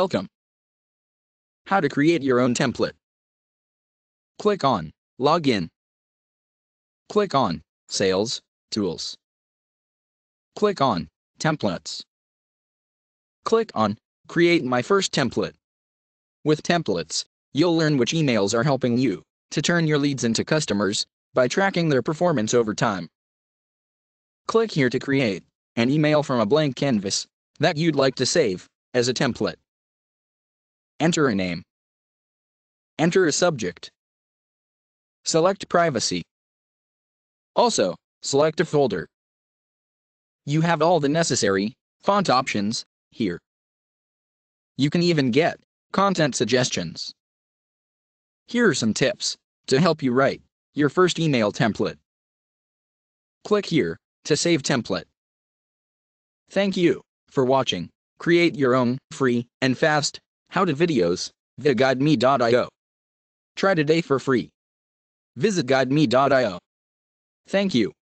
Welcome. How to create your own template. Click on Login. Click on Sales, Tools. Click on Templates. Click on Create my first template. With templates, you'll learn which emails are helping you to turn your leads into customers by tracking their performance over time. Click here to create an email from a blank canvas that you'd like to save as a template. Enter a name. Enter a subject. Select privacy. Also, select a folder. You have all the necessary font options here. You can even get content suggestions. Here are some tips to help you write your first email template. Click here to save template. Thank you for watching. Create your own free and fast how to videos, via guideme.io. Try today for free. Visit guideme.io. Thank you.